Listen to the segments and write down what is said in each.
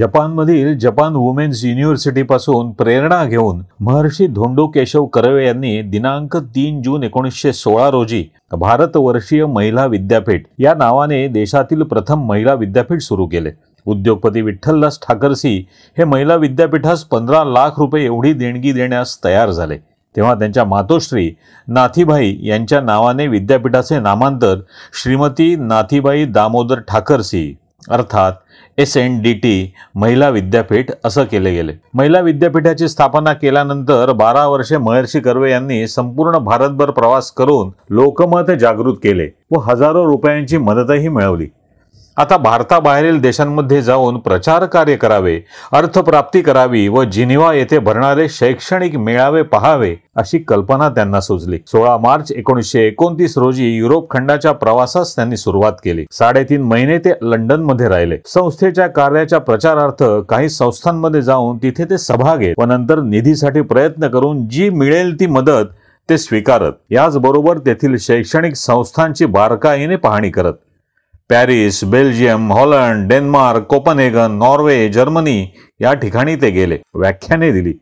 जपानमधील Japan women's युनिव्हर्सिटीपासून प्रेरणा घेऊन महर्षी धोंडो केशव कर्वे यांनी दिनांक तीन जून एकोणीसशे सोळा रोजी भारतवर्षीय महिला विद्यापीठ या नावाने देशातील प्रथम महिला विद्यापीठ सुरू केले उद्योगपती विठ्ठलदास ठाकरसी हे महिला विद्यापीठास पंधरा लाख रुपये एवढी देणगी देण्यास तयार झाले तेव्हा त्यांच्या मातोश्री नाथीबाई यांच्या नावाने विद्यापीठाचे नामांतर श्रीमती नाथीबाई दामोदर ठाकरसी अर्थात एस एन डी टी महिला विद्यापीठ असं केले गेले महिला विद्यापीठाची स्थापना केल्यानंतर बारा वर्षे महर्षी कर्वे यांनी संपूर्ण भारतभर प्रवास करून लोकमत जागृत केले व हजारो रुपयांची मदतही मिळवली आता भारताबाहेरील देशांमध्ये जाऊन प्रचार कार्य करावे अर्थप्राप्ती करावी व जिनिवा येथे भरणारे शैक्षणिक मेळावे पहावे अशी कल्पना त्यांना सुचली सोळा मार्च एकोणीसशे एकोणतीस रोजी युरोप खंडाच्या प्रवासास त्यांनी सुरुवात केली साडेतीन महिने ते लंडन मध्ये राहिले संस्थेच्या कार्याच्या प्रचारार्थ काही संस्थांमध्ये जाऊन तिथे ते सभा घेत व नंतर निधीसाठी प्रयत्न करून जी मिळेल ती मदत ते स्वीकारत याचबरोबर तेथील शैक्षणिक संस्थांची बारकाईने पाहणी करत Paris Belgium Holland Denmark Copenhagen Norway Germany या ठिकाणी ते गेले व्याख्याने दिली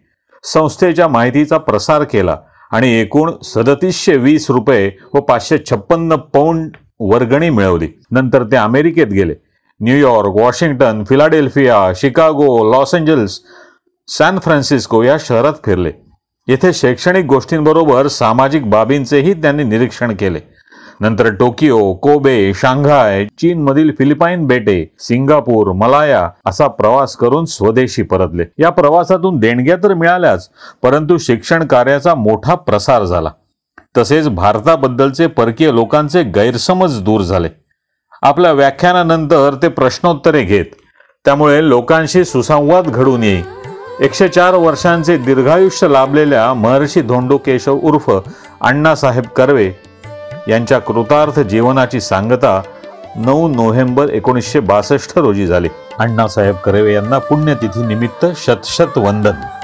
संस्थेच्या माहितीचा प्रसार केला आणि एकूण सदतीसशे वीस रुपये व पाचशे छप्पन्न पौंड वर्गणी मिळवली नंतर ते अमेरिकेत गेले New York Washington Philadelphia Chicago Los Angeles San Francisco या शहरात फिरले येथे शैक्षणिक गोष्टींबरोबर सामाजिक बाबींचेही त्यांनी निरीक्षण केले नंतर टोकियो कोबे शांघाय चीनमधील फिलिपाईन बेटे सिंगापूर मलाया असा प्रवास करून स्वदेशी परतले या प्रवासातून देणग्या तर मिळाल्याच परंतु शिक्षण कार्याचा मोठा प्रसार झाला तसेच भारताबद्दलचे परकीय लोकांचे गैरसमज दूर झाले आपल्या व्याख्यानानंतर ते प्रश्नोत्तरे घेत त्यामुळे लोकांशी सुसंवाद घडून येई एकशे चार वर्षांचे दीर्घायुष्य लाभलेल्या महर्षी धोंडो केशव उर्फ अण्णासाहेब कर्वे यांच्या कृतार्थ जीवनाची सांगता नऊ नोव्हेंबर एकोणीसशे बासष्ट रोजी झाली अण्णासाहेब कर्वे यांना पुण्यतिथी निमित्त शतशत वंदन